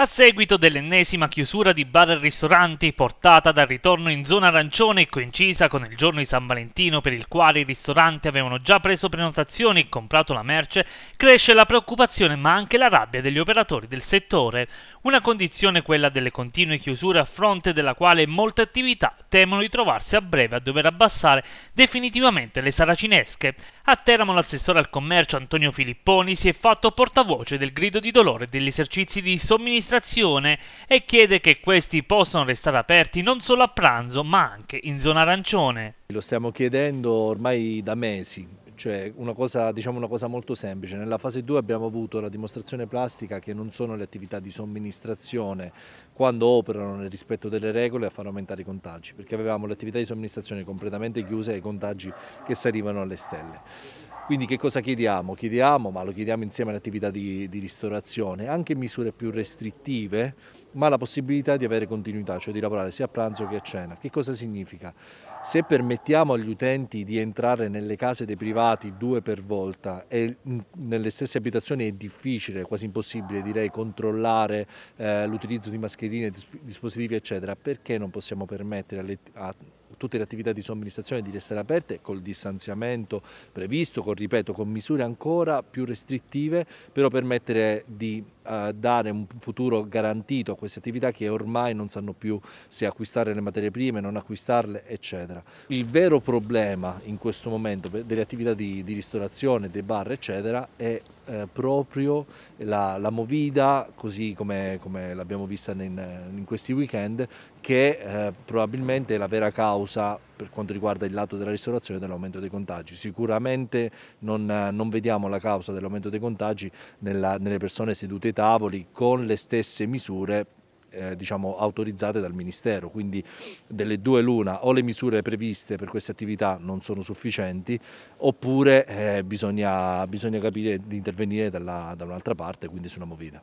A seguito dell'ennesima chiusura di bar e ristoranti portata dal ritorno in zona arancione e coincisa con il giorno di San Valentino per il quale i ristoranti avevano già preso prenotazioni e comprato la merce, cresce la preoccupazione ma anche la rabbia degli operatori del settore, una condizione quella delle continue chiusure a fronte della quale molte attività temono di trovarsi a breve a dover abbassare definitivamente le saracinesche. A Teramo l'assessore al commercio Antonio Filipponi si è fatto portavoce del grido di dolore degli esercizi di somministrazione e chiede che questi possano restare aperti non solo a pranzo ma anche in zona arancione. Lo stiamo chiedendo ormai da mesi, cioè una cosa, diciamo una cosa molto semplice, nella fase 2 abbiamo avuto la dimostrazione plastica che non sono le attività di somministrazione quando operano nel rispetto delle regole a far aumentare i contagi, perché avevamo le attività di somministrazione completamente chiuse e i contagi che salivano alle stelle. Quindi che cosa chiediamo? Chiediamo, ma lo chiediamo insieme all'attività di, di, ristorazione, anche misure più restrittive, ma la possibilità di avere continuità, cioè di lavorare sia a pranzo che a cena. Che cosa significa? Se permettiamo agli utenti di entrare nelle case dei privati due per volta e mm, nelle stesse abitazioni è difficile, quasi impossibile direi, controllare eh, l'utilizzo di mascherine, dispositivi eccetera, perché non possiamo permettere alle, a tutte le attività di somministrazione di restare aperte col distanziamento previsto, con, ripeto, con misure ancora più restrittive, però permettere di dare un futuro garantito a queste attività che ormai non sanno più se acquistare le materie prime, non acquistarle, eccetera. Il vero problema in questo momento delle attività di, di ristorazione, dei bar, eccetera, è eh, proprio la, la, movida, così come, come l'abbiamo vista in, in, questi weekend, che eh, probabilmente è la vera causa per quanto riguarda il lato della ristorazione dell'aumento dei contagi. Sicuramente non, non vediamo la causa dell'aumento dei contagi nella, nelle persone sedute ai tavoli con le stesse misure eh, diciamo, autorizzate dal Ministero, quindi delle due l'una o le misure previste per queste attività non sono sufficienti oppure eh, bisogna, bisogna, capire di intervenire dalla, da un'altra parte, quindi su una movida.